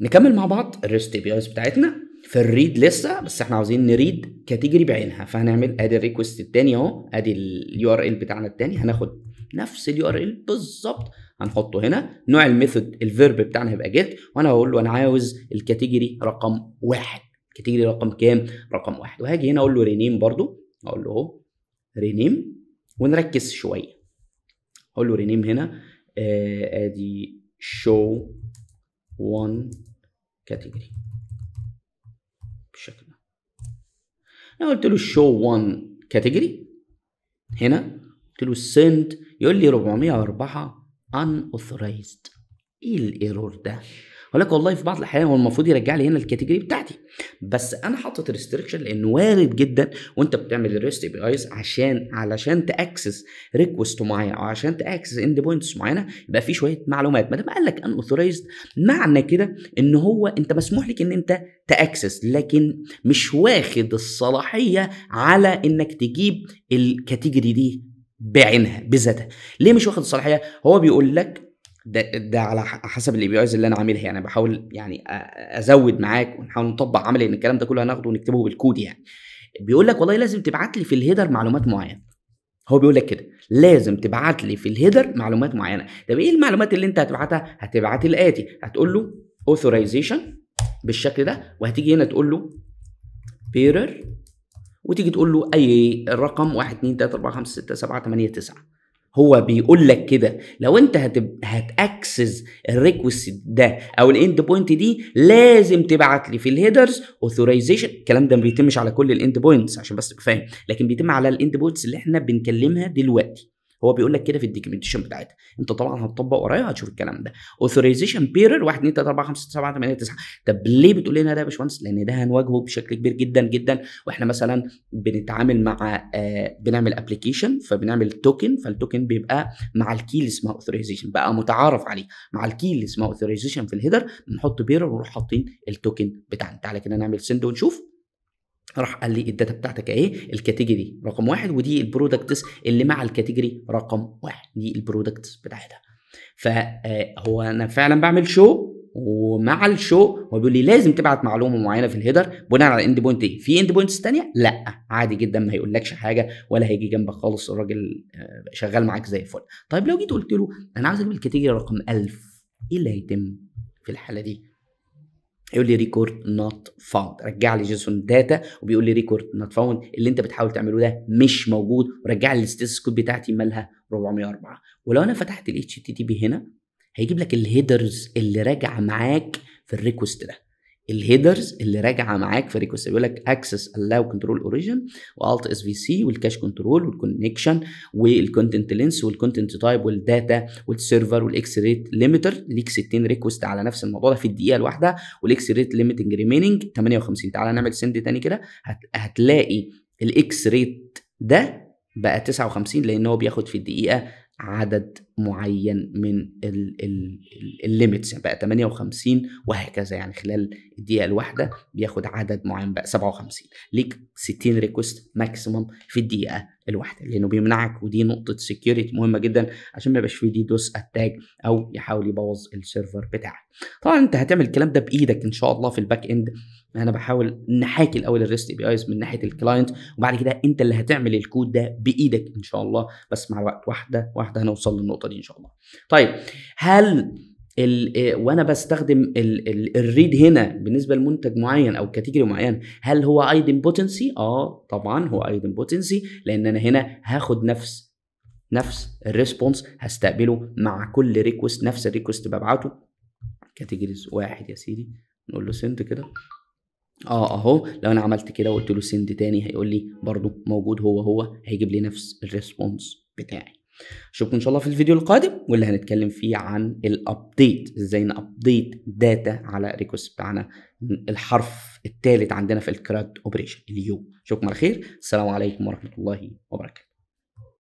نكمل مع بعض الريست اي بي ايز بتاعتنا في الريد لسه بس احنا عاوزين نريد كاتيجوري بعينها فهنعمل ادي الريكوست الثاني اهو ادي اليو ار ال بتاعنا الثاني هناخد نفس اليو ار ال بالظبط هنحطه هنا نوع الميثود الفيرب بتاعنا هيبقى جيت وانا هقول له انا عاوز الكاتيجوري رقم واحد كاتيجوري رقم كام رقم واحد وهاجي هنا اقول له رينيم برضو اقول له اهو رينيم ونركز شويه اقول له رينيم هنا آه، ادي شو 1 category بالشكل ده انا قلت له show 1 category هنا قلت له send يقول لي 404 unauthorized ايه الايرور ده ولكن والله في بعض الاحيان هو المفروض يرجع لي هنا الكاتيجوري بتاعتي بس انا حاطط ريستريكشن لان وارد جدا وانت بتعمل الريست اي بي ايز عشان علشان تاكسس ريكوست معينه او عشان تاكسس اند بوينتس معينه يبقى في شويه معلومات ما دام قال لك ان اوثورايزد معنى كده ان هو انت مسموح لك ان انت تاكسس لكن مش واخد الصلاحيه على انك تجيب الكاتيجوري دي بعينها بذاتها ليه مش واخد الصلاحيه هو بيقول لك ده, ده على حسب الاي بي ايز اللي انا عاملها يعني بحاول يعني ازود معاك ونحاول نطبق عملي ان الكلام ده كله هناخده ونكتبه بالكود يعني بيقول لك والله لازم تبعت لي في الهيدر معلومات معينه هو بيقول لك كده لازم تبعت لي في الهيدر معلومات معينه طب ايه المعلومات اللي انت هتبعتها هتبعت الاتي هتقول له اوثورايزيشن بالشكل ده وهتيجي هنا تقول له بيرر وتيجي تقول له اي رقم 1 2 3 4 5 6 7 8 9 هو بيقول لك كده لو انت هتب... هتاكسس الريكوست ده او الاند بوينت دي لازم تبعت لي في الهيدرز اوثورايزيشن الكلام ده ما بيتمش على كل الاند بوينتس عشان بس تبقى فاهم لكن بيتم على الاند بوينتس اللي احنا بنكلمها دلوقتي هو بيقول لك كده في الدوكيومنتيشن بتاعتها انت طبعا هتطبق ورايا هتشوف الكلام ده اوثرايزيشن بيرر 1 2 3 4 5 6 7 8 9 طب ليه بتقول لنا ده يا باشمهندس لان ده هنواجهه بشكل كبير جدا جدا واحنا مثلا بنتعامل مع آه بنعمل ابلكيشن فبنعمل توكن فالتوكن بيبقى مع الكي اللي اسمها اوثرايزيشن بقى متعارف عليه مع الكي اللي اسمها اوثرايزيشن في الهيدر بنحط بيرر ونروح حاطين التوكن بتاعنا تعالى كده نعمل سند ونشوف راح قال لي الداتا بتاعتك اهي الكاتيجوري رقم واحد ودي البرودكتس اللي مع الكاتيجوري رقم واحد دي البرودكتس بتاعتها فهو آه، انا فعلا بعمل شو ومع الشو هو بيقول لي لازم تبعت معلومه معينه في الهيدر بناء على اند بوينت ايه في اند بوينتس ثانيه لا عادي جدا ما هيقولكش حاجه ولا هيجي جنبك خالص الراجل آه، شغال معاك زي الفل طيب لو جيت قلت له انا عايز اجيب الكاتيجوري رقم 1000 ايه اللي هيتم في الحاله دي يقول لي ريكورد نوت فاوند رجع لي جيسون داتا وبيقول لي ريكورد نوت فاوند اللي انت بتحاول تعمله ده مش موجود ورجع لي الاستاتس كود بتاعتي مالها 404 ولو انا فتحت الاتش تي تي بي هنا هيجيب لك الهيدرز اللي راجعه معاك في الريكوست ده الهيدرز اللي راجعه معاك في ريكوست بيقول لك اكسس الاو كنترول اوريجن والت اس في سي والكاش كنترول والكونكشن والكونتنت لينس والكونتنت تايب والداتا والسيرفر والاكس ريت ليميتر ليك 60 ريكوست على نفس الموضوع ده في الدقيقه الواحده والاكس ريت ليميتنج ريميننج 58 تعالى نعمل سند تاني كده هتلاقي الاكس ريت ده بقى 59 لان هو بياخد في الدقيقه عدد معين من الليميتس يعني بقى 58 وهكذا يعني خلال الدقيقه الواحده بياخد عدد معين بقى 57 ليك 60 ريكوست ماكسيمم في الدقيقه الواحده لانه بيمنعك ودي نقطه سكيورتي مهمه جدا عشان ما يبقاش في دي دوس اتاك او يحاول يبوظ السيرفر بتاعك طبعا انت هتعمل الكلام ده بايدك ان شاء الله في الباك اند انا بحاول نحاكي الاول الريست بي ايز من ناحيه الكلاينت وبعد كده انت اللي هتعمل الكود ده بايدك ان شاء الله بس مع الوقت واحده واحده هنوصل للنقطه النقطه دي ان شاء الله طيب هل الـ آه، وانا بستخدم الريد هنا بالنسبه لمنتج معين او كاتيجوري معين هل هو ايدن بوتنسي اه طبعا هو ايدن بوتنسي لان انا هنا هاخد نفس نفس الريسبونس هستقبله مع كل ريكوست نفس الريكوست ببعته كاتيجوريز واحد يا سيدي نقول له سند كده اه اهو لو انا عملت كده وقلت له سند تاني هيقول لي برده موجود هو هو هيجيب لي نفس الريسبونس بتاعي اشوفكم ان شاء الله في الفيديو القادم واللي هنتكلم فيه عن الابديت ازاي نابديت داتا على ريكوست بتاعنا الحرف الثالث عندنا في الكراد اوبريشن اليوم اشوفكم على خير السلام عليكم ورحمه الله وبركاته